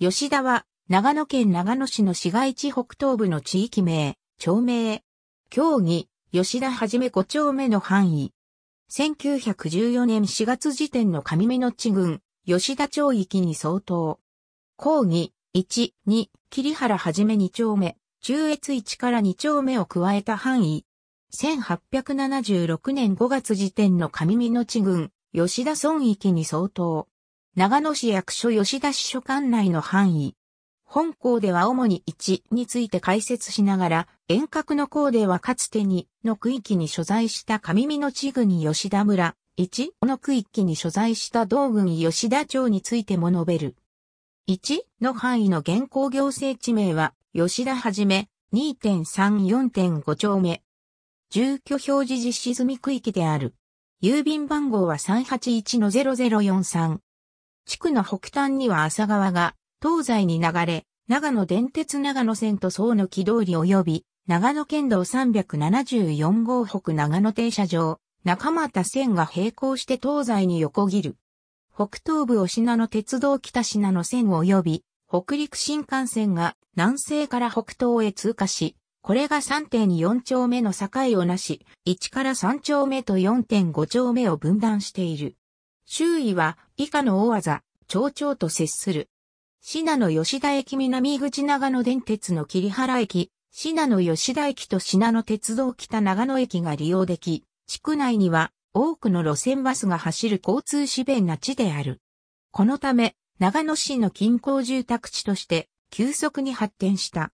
吉田は、長野県長野市の市街地北東部の地域名、町名。競技、吉田はじめ5丁目の範囲。1914年4月時点の上目の地群、吉田町域に相当。抗議、1、2、桐原はじめ2丁目、中越1から2丁目を加えた範囲。1876年5月時点の上見の地群、吉田村域に相当。長野市役所吉田市所管内の範囲。本校では主に1について解説しながら、遠隔の校ではかつて2の区域に所在した上見の地郡吉田村、1の区域に所在した道郡吉田町についても述べる。1の範囲の現行行政地名は、吉田はじめ、2.34.5丁目。住居表示実施済み区域である。郵便番号は381-0043。地区の北端には浅川が、東西に流れ、長野電鉄長野線と層の木通り及び、長野県道374号北長野停車場、中又線が並行して東西に横切る。北東部を品の鉄道北品の線及び、北陸新幹線が南西から北東へ通過し、これが3.4丁目の境をなし、1から3丁目と4.5丁目を分断している。周囲は以下の大技、町長と接する。信濃吉田駅南口長野電鉄の桐原駅、信濃吉田駅と信濃鉄道北長野駅が利用でき、地区内には多くの路線バスが走る交通支便な地である。このため、長野市の近郊住宅地として急速に発展した。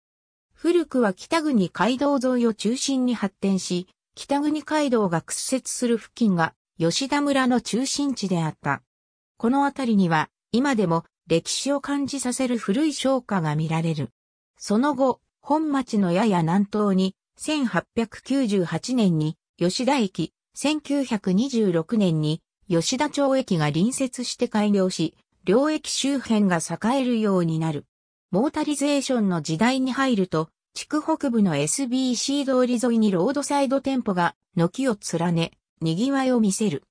古くは北国街道沿いを中心に発展し、北国街道が屈折する付近が吉田村の中心地であった。この辺りには、今でも歴史を感じさせる古い商家が見られる。その後、本町のやや南東に、1898年に吉田駅、1926年に吉田町駅が隣接して開業し、両駅周辺が栄えるようになる。モータリゼーションの時代に入ると、地区北部の SBC 通り沿いにロードサイド店舗が軒を連ね、賑わいを見せる。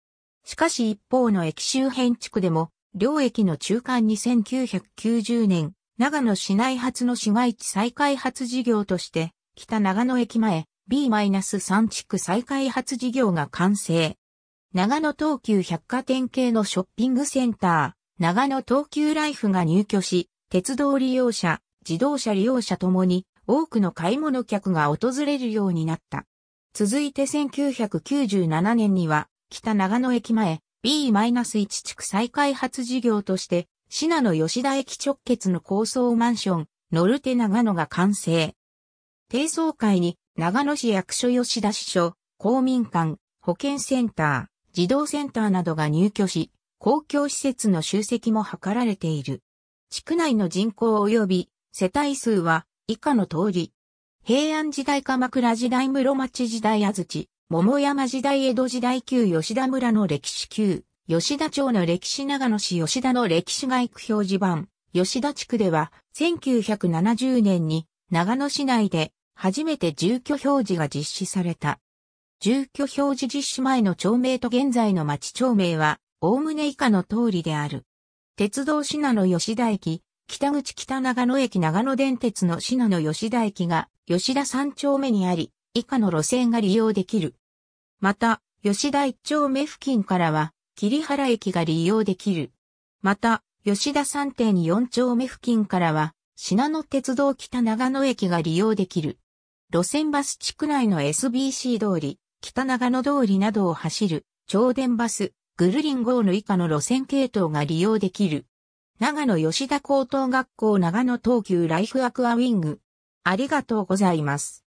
しかし一方の駅周辺地区でも、両駅の中間に1990年、長野市内初の市街地再開発事業として、北長野駅前 B-3 地区再開発事業が完成。長野東急百貨店系のショッピングセンター、長野東急ライフが入居し、鉄道利用者、自動車利用者ともに多くの買い物客が訪れるようになった。続いて1997年には北長野駅前 B-1 地区再開発事業として、品野吉田駅直結の高層マンション、ノルテ長野が完成。低層階に、長野市役所吉田支所、公民館、保健センター、児童センターなどが入居し、公共施設の集積も図られている。地区内の人口及び世帯数は以下の通り。平安時代鎌倉時代室町時代安土、桃山時代江戸時代旧吉田村の歴史旧、吉田町の歴史長野市吉田の歴史外区表示板、吉田地区では1970年に長野市内で初めて住居表示が実施された。住居表示実施前の町名と現在の町町名は、おおむね以下の通りである。鉄道品の吉田駅、北口北長野駅長野電鉄の品の吉田駅が吉田三丁目にあり、以下の路線が利用できる。また、吉田一丁目付近からは、桐原駅が利用できる。また、吉田3.4丁目付近からは、品野鉄道北長野駅が利用できる。路線バス地区内の SBC 通り、北長野通りなどを走る、超電バス、グルリン号の以下の路線系統が利用できる。長野吉田高等学校長野東急ライフアクアウィング。ありがとうございます。